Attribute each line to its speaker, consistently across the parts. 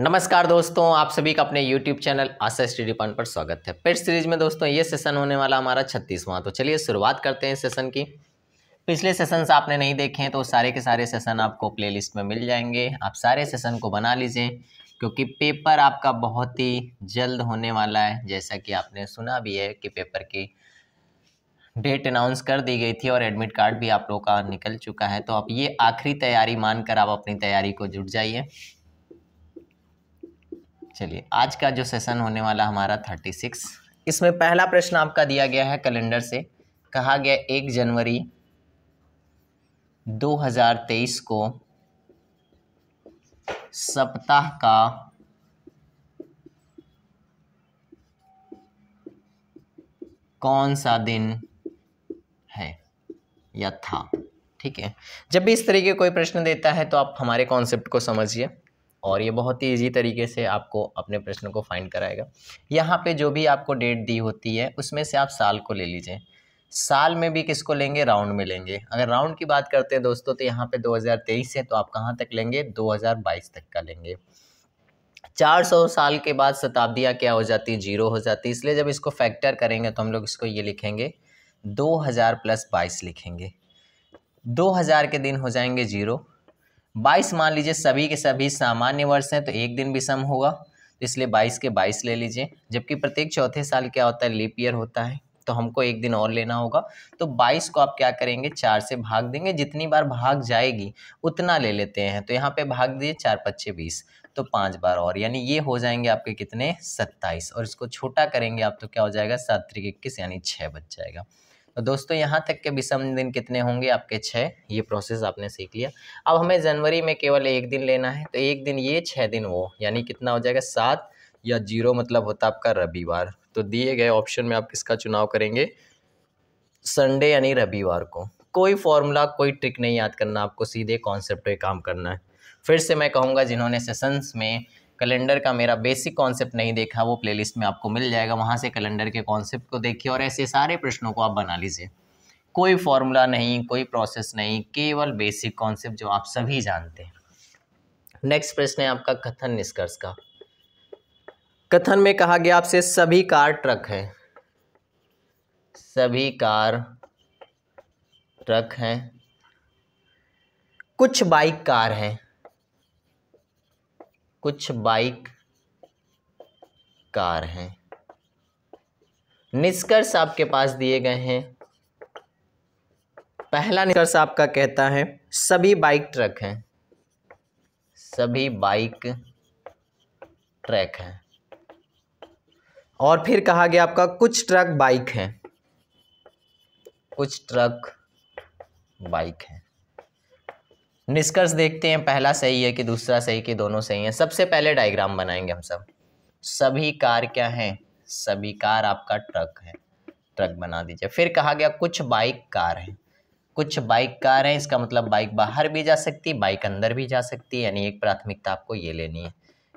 Speaker 1: नमस्कार दोस्तों आप सभी का अपने YouTube channel Asha study point पर स्वागत है पेट सीरीज में दोस्तों ये सेशन होने वाला हमारा छत्तीसवां तो चलिए शुरुआत करते हैं सेशन की पिछले सेशन से आपने नहीं देखे हैं तो सारे के सारे सेशन आपको प्लेलिस्ट में मिल जाएंगे आप सारे सेशन को बना लीजिए क्योंकि पेपर आपका बहुत ही जल्द होने वाला है जैसा कि आपने सुना भी है कि पेपर की डेट अनाउंस कर दी गई थी और एडमिट कार्ड भी आप लोगों का निकल चुका है तो आप ये आखिरी तैयारी मानकर आप अपनी तैयारी को जुट जाइए चलिए आज का जो सेशन होने वाला हमारा थर्टी सिक्स इसमें पहला प्रश्न आपका दिया गया है कैलेंडर से कहा गया एक जनवरी 2023 को सप्ताह का कौन सा दिन है या था ठीक है जब भी इस तरीके कोई प्रश्न देता है तो आप हमारे कॉन्सेप्ट को समझिए और ये बहुत ही इजी तरीके से आपको अपने प्रश्न को फाइंड कराएगा यहाँ पे जो भी आपको डेट दी होती है उसमें से आप साल को ले लीजिए साल में भी किसको लेंगे राउंड में लेंगे अगर राउंड की बात करते हैं दोस्तों तो यहाँ पे 2023 है तो आप कहाँ तक लेंगे 2022 तक का लेंगे 400 साल के बाद शताब्दियाँ क्या हो जाती जीरो हो जाती इसलिए जब इसको फैक्टर करेंगे तो हम लोग इसको ये लिखेंगे दो प्लस बाईस लिखेंगे दो के दिन हो जाएंगे जीरो बाईस मान लीजिए सभी के सभी सामान्य वर्ष हैं तो एक दिन विषम होगा इसलिए बाईस के बाईस ले लीजिए जबकि प्रत्येक चौथे साल क्या होता है लीप ईयर होता है तो हमको एक दिन और लेना होगा तो 22 को आप क्या करेंगे चार से भाग देंगे जितनी बार भाग जाएगी उतना ले लेते हैं तो यहाँ पे भाग दिए चार पच्चे बीस तो पाँच बार और यानी ये हो जाएंगे आपके कितने सत्ताईस और इसको छोटा करेंगे आप तो क्या हो जाएगा सात तरीके इक्कीस यानी छः बच जाएगा तो दोस्तों यहाँ तक के विषम दिन कितने होंगे आपके छः ये प्रोसेस आपने सीख लिया अब हमें जनवरी में केवल एक दिन लेना है तो एक दिन ये छः दिन वो यानी कितना हो जाएगा सात या जीरो मतलब होता आपका रविवार तो दिए गए ऑप्शन में आप किसका चुनाव करेंगे संडे यानी रविवार को कोई फॉर्मूला कोई ट्रिक नहीं याद करना आपको सीधे कॉन्सेप्ट काम करना है फिर से मैं कहूँगा जिन्होंने सेशंस में कैलेंडर का मेरा बेसिक कॉन्सेप्ट नहीं देखा वो प्लेलिस्ट में आपको मिल जाएगा वहाँ से कैलेंडर के कॉन्सेप्ट को देखिए और ऐसे सारे प्रश्नों को आप बना लीजिए कोई फॉर्मूला नहीं कोई प्रोसेस नहीं केवल बेसिक कॉन्सेप्ट जो आप सभी जानते हैं नेक्स्ट प्रश्न है आपका कथन निष्कर्ष का कथन में कहा गया आपसे सभी कार ट्रक है सभी कार ट्रक हैं कुछ बाइक कार हैं कुछ बाइक कार हैं निष्कर्ष आपके पास दिए गए हैं पहला निष्कर्ष आपका कहता है सभी बाइक ट्रक हैं सभी बाइक ट्रैक हैं और फिर कहा गया आपका कुछ ट्रक बाइक हैं कुछ ट्रक बाइक हैं निष्कर्ष देखते हैं पहला सही है कि दूसरा सही कि दोनों सही है सबसे पहले डायग्राम बनाएंगे हम सब सभी कार क्या हैं सभी कार आपका ट्रक है ट्रक बना दीजिए फिर कहा गया कुछ बाइक कार हैं कुछ बाइक कार हैं इसका मतलब बाइक बाहर भी जा सकती बाइक अंदर भी जा सकती यानी एक प्राथमिकता आपको ये लेनी है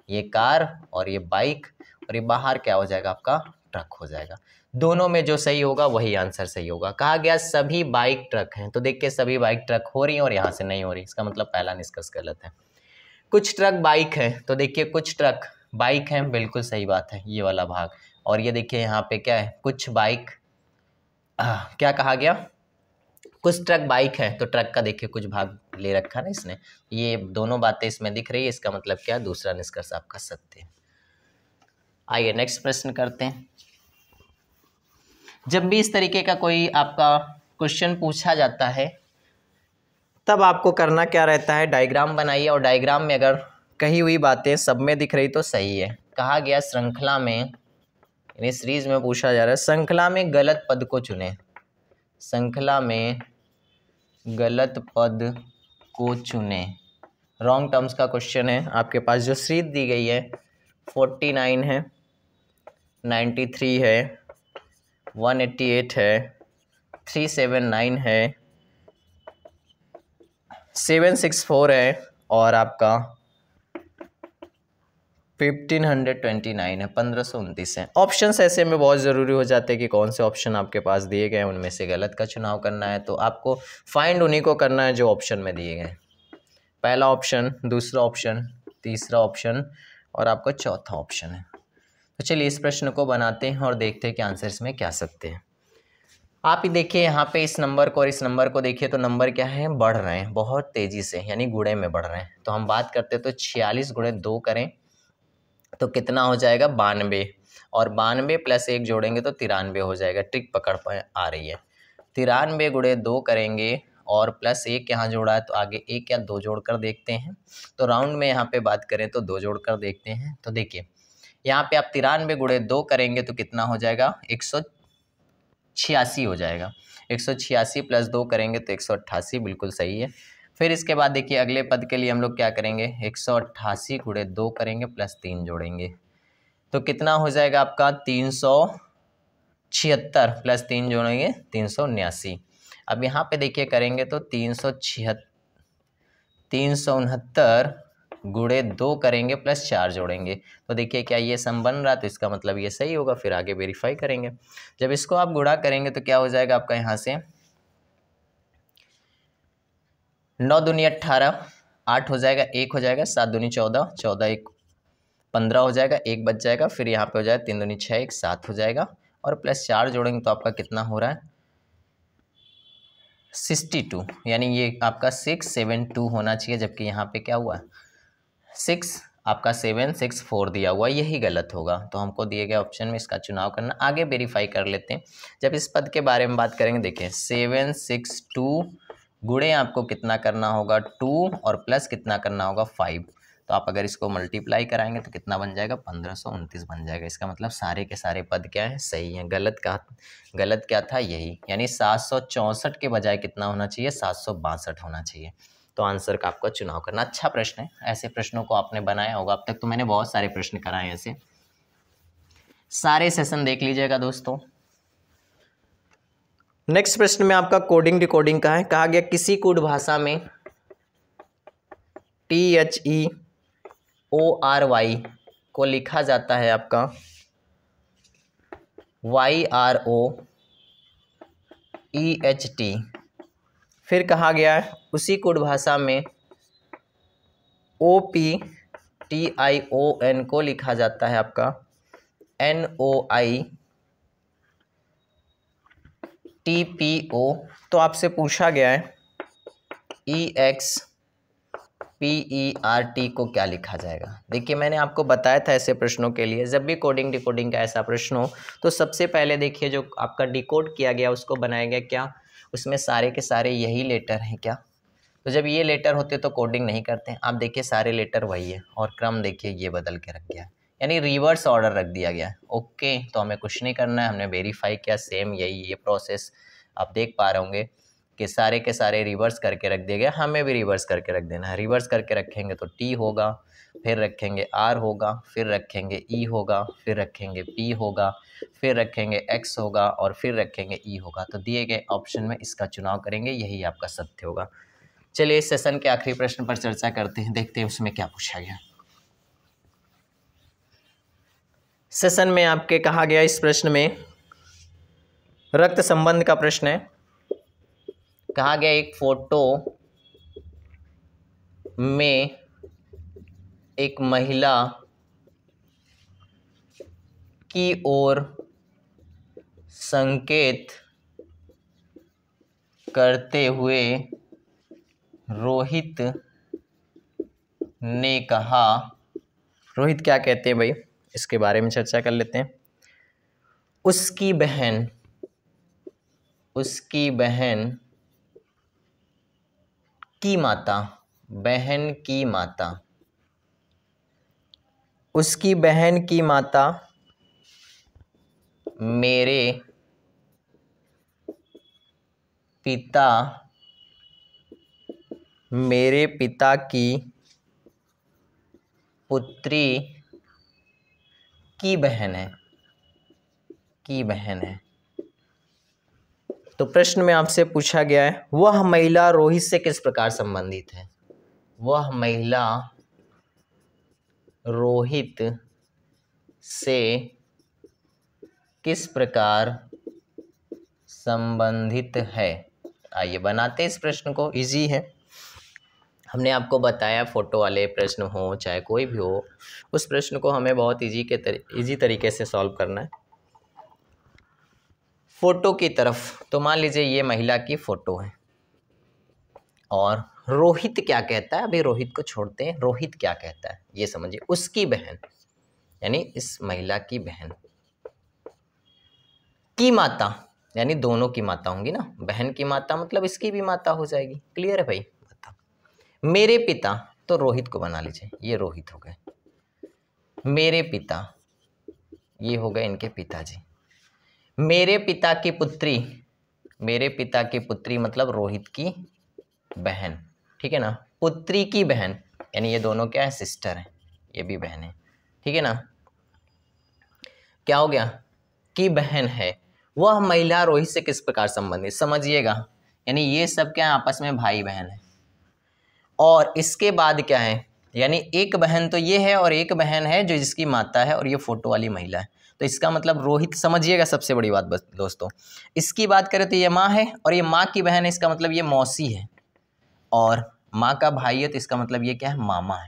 Speaker 1: ये कार और ये बाइक और ये बाहर क्या हो जाएगा आपका ट्रक हो जाएगा दोनों में जो सही होगा वही आंसर सही होगा कहा गया सभी बाइक ट्रक हैं तो देखिए सभी बाइक ट्रक हो रही हैं और यहाँ से नहीं हो रही इसका मतलब पहला निष्कर्ष गलत है कुछ ट्रक बाइक हैं तो देखिए कुछ ट्रक बाइक हैं बिल्कुल सही बात है ये वाला भाग और ये देखिए यहाँ पे क्या है कुछ बाइक क्या कहा गया कुछ ट्रक बाइक है तो ट्रक का देखिए कुछ भाग ले रखा ना इसने ये दोनों बातें इसमें दिख रही है इसका मतलब क्या दूसरा निष्कर्ष आपका सत्य है आइए नेक्स्ट प्रश्न करते हैं जब भी इस तरीके का कोई आपका क्वेश्चन पूछा जाता है तब आपको करना क्या रहता है डायग्राम बनाइए और डायग्राम में अगर कही हुई बातें सब में दिख रही तो सही है कहा गया श्रृंखला में यानी सीरीज में पूछा जा रहा है श्रृंखला में गलत पद को चुने श्रृंखला में गलत पद को चुने रॉन्ग टर्म्स का क्वेश्चन है आपके पास जो सीरीज दी गई है फोर्टी नाइन है नाइन्टी थ्री है वन एट्टी एट है थ्री सेवन नाइन है सेवन सिक्स फोर है और आपका फिफ्टीन हंड्रेड ट्वेंटी नाइन है पंद्रह सौ उनतीस है ऑप्शन ऐसे में बहुत ज़रूरी हो जाते हैं कि कौन से ऑप्शन आपके पास दिए गए हैं उनमें से गलत का चुनाव करना है तो आपको फाइंड उन्हीं को करना है जो ऑप्शन में दिए गए पहला ऑप्शन दूसरा ऑप्शन तीसरा ऑप्शन और आपका चौथा ऑप्शन है तो चलिए इस प्रश्न को बनाते हैं और देखते हैं कि आंसर इसमें क्या सकते हैं आप ही देखिए यहाँ पे इस नंबर को और इस नंबर को देखिए तो नंबर क्या है बढ़ रहे हैं बहुत तेज़ी से यानी गुड़े में बढ़ रहे हैं तो हम बात करते तो छियालीस गुड़े दो करें तो कितना हो जाएगा बानवे और बानवे प्लस एक जोड़ेंगे तो तिरानवे हो जाएगा ट्रिक पकड़ पाए आ रही है तिरानवे गुड़े दो करेंगे और प्लस एक यहाँ जोड़ा है तो आगे एक या दो जोड़ कर देखते हैं तो राउंड में यहाँ पे बात करें तो दो जोड़ कर देखते हैं तो देखिए यहाँ पे आप तिरानवे गुड़े दो करेंगे तो कितना हो जाएगा एक सौ छियासी हो जाएगा एक सौ छियासी प्लस दो करेंगे तो एक सौ अट्ठासी बिल्कुल सही है फिर इसके बाद देखिए अगले पद के लिए हम लोग क्या करेंगे एक सौ अट्ठासी गुड़े दो करेंगे प्लस तीन जोड़ेंगे तो कितना हो जाएगा आपका तीन सौ छिहत्तर प्लस तीन जोड़ेंगे तीन सौ उन्यासी अब यहाँ पे देखिए करेंगे तो तीन सौ छिहत्तर तीन सौ उनहत्तर गुड़े दो करेंगे प्लस चार जोड़ेंगे तो देखिए क्या ये सम बन रहा तो इसका मतलब ये सही होगा फिर आगे वेरीफाई करेंगे जब इसको आप गुड़ा करेंगे तो क्या हो जाएगा आपका यहाँ से नौ दूनी अट्ठारह आठ हो जाएगा एक हो जाएगा सात दूनी चौदह चौदह एक पंद्रह हो जाएगा एक बच जाएगा फिर यहाँ पे हो जाएगा तीन दूनी छः एक सात हो जाएगा और प्लस चार जोड़ेंगे तो आपका कितना हो रहा है सिक्सटी टू यानी ये आपका सिक्स सेवन टू होना चाहिए जबकि यहाँ पे क्या हुआ है सिक्स आपका सेवन सिक्स फोर दिया हुआ यही गलत होगा तो हमको दिए गए ऑप्शन में इसका चुनाव करना आगे वेरीफाई कर लेते हैं जब इस पद के बारे में बात करेंगे देखें सेवन सिक्स टू गुड़े आपको कितना करना होगा टू और प्लस कितना करना होगा फाइव तो आप अगर इसको मल्टीप्लाई कराएंगे तो कितना बन जाएगा पंद्रह सौ उनतीस बन जाएगा इसका मतलब सारे के सारे पद क्या हैं सही हैं गलत का गलत क्या था यही यानी सात सौ चौंसठ के बजाय कितना होना चाहिए सात सौ बासठ होना चाहिए तो आंसर का आपका चुनाव करना अच्छा प्रश्न है ऐसे प्रश्नों को आपने बनाया होगा अब तक तो मैंने बहुत सारे प्रश्न कराए ऐसे सारे सेशन देख लीजिएगा दोस्तों नेक्स्ट प्रश्न में आपका कोडिंग डिकोडिंग का है कहा गया किसी कोड भाषा में T H E O R Y को लिखा जाता है आपका Y R O E H T फिर कहा गया है उसी कुड भाषा में O P T I O N को लिखा जाता है आपका N O I T P O तो आपसे पूछा गया है E X P E R T को क्या लिखा जाएगा देखिए मैंने आपको बताया था ऐसे प्रश्नों के लिए जब भी कोडिंग डिकोडिंग का ऐसा प्रश्न हो तो सबसे पहले देखिए जो आपका डिकोड किया गया उसको बनाया गया क्या उसमें सारे के सारे यही लेटर हैं क्या तो जब ये लेटर होते तो कोडिंग नहीं करते आप देखिए सारे लेटर वही है और क्रम देखिए ये बदल के रख गया यानी रिवर्स ऑर्डर रख दिया गया ओके तो हमें कुछ नहीं करना है हमने वेरीफाई किया सेम यही ये प्रोसेस आप देख पा रहे होंगे कि सारे के सारे रिवर्स करके रख दिए गए हमें भी रिवर्स करके रख देना है रिवर्स करके रखेंगे तो टी होगा फिर रखेंगे आर होगा फिर रखेंगे ई e होगा फिर रखेंगे पी होगा फिर रखेंगे एक्स होगा और फिर रखेंगे ई e होगा तो दिए गए ऑप्शन में इसका चुनाव करेंगे यही आपका सत्य होगा चलिए इस सेशन के आखिरी प्रश्न पर चर्चा करते हैं देखते हैं उसमें क्या पूछा गया सेशन में आपके कहा गया इस प्रश्न में रक्त संबंध का प्रश्न है कहा गया एक फोटो में एक महिला की ओर संकेत करते हुए रोहित ने कहा रोहित क्या कहते हैं भाई इसके बारे में चर्चा कर लेते हैं उसकी बहन उसकी बहन की माता बहन की माता उसकी बहन की माता मेरे पिता मेरे पिता की पुत्री की बहन है की बहन है तो प्रश्न में आपसे पूछा गया है वह महिला रोहित से किस प्रकार संबंधित है वह महिला रोहित से किस प्रकार संबंधित है आइए बनाते इस प्रश्न को इजी है हमने आपको बताया फ़ोटो वाले प्रश्न हो चाहे कोई भी हो उस प्रश्न को हमें बहुत इजी के तर, इजी तरीके से सॉल्व करना है फ़ोटो की तरफ तो मान लीजिए ये महिला की फ़ोटो है और रोहित क्या कहता है अभी रोहित को छोड़ते हैं रोहित क्या कहता है ये समझिए उसकी बहन यानी इस महिला की बहन की माता यानी दोनों की माता होंगी ना बहन की माता मतलब इसकी भी माता हो जाएगी क्लियर है भाई बता मेरे पिता तो रोहित को बना लीजिए ये रोहित हो गए मेरे पिता ये हो गए इनके पिताजी मेरे पिता की पुत्री मेरे पिता की पुत्री मतलब रोहित की बहन ठीक है ना पुत्री की बहन यानी ये दोनों क्या है सिस्टर है ये भी बहन है ठीक है ना क्या हो गया की बहन है वह महिला रोहित से किस प्रकार संबंधित समझिएगा यानी ये सब क्या आपस में भाई बहन है और इसके बाद क्या है यानी एक बहन तो ये है और एक बहन है जो जिसकी माता है और ये फोटो वाली महिला है तो इसका मतलब रोहित समझिएगा सबसे बड़ी बात बस दोस्तों इसकी बात करें तो ये माँ है और ये माँ की बहन है इसका मतलब ये मौसी है और माँ का भाई है तो इसका मतलब ये क्या है मामा है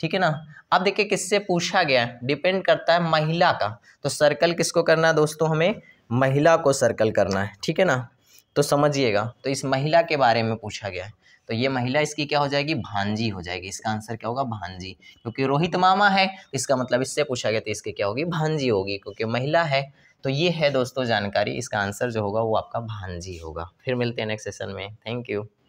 Speaker 1: ठीक है ना अब देखिए किससे पूछा गया है डिपेंड करता है महिला का तो सर्कल किसको करना है दोस्तों हमें महिला को सर्कल करना है ठीक है ना तो समझिएगा तो इस महिला के बारे में पूछा गया है तो ये महिला इसकी क्या हो जाएगी भांजी हो जाएगी इसका आंसर क्या होगा भांजी क्योंकि रोहित मामा है इसका मतलब इससे पूछा गया तो इसकी क्या होगी भांजी होगी क्योंकि महिला है तो ये है दोस्तों जानकारी इसका आंसर जो होगा वो आपका भांजी होगा फिर मिलते हैं नेक्स्ट सेशन में थैंक यू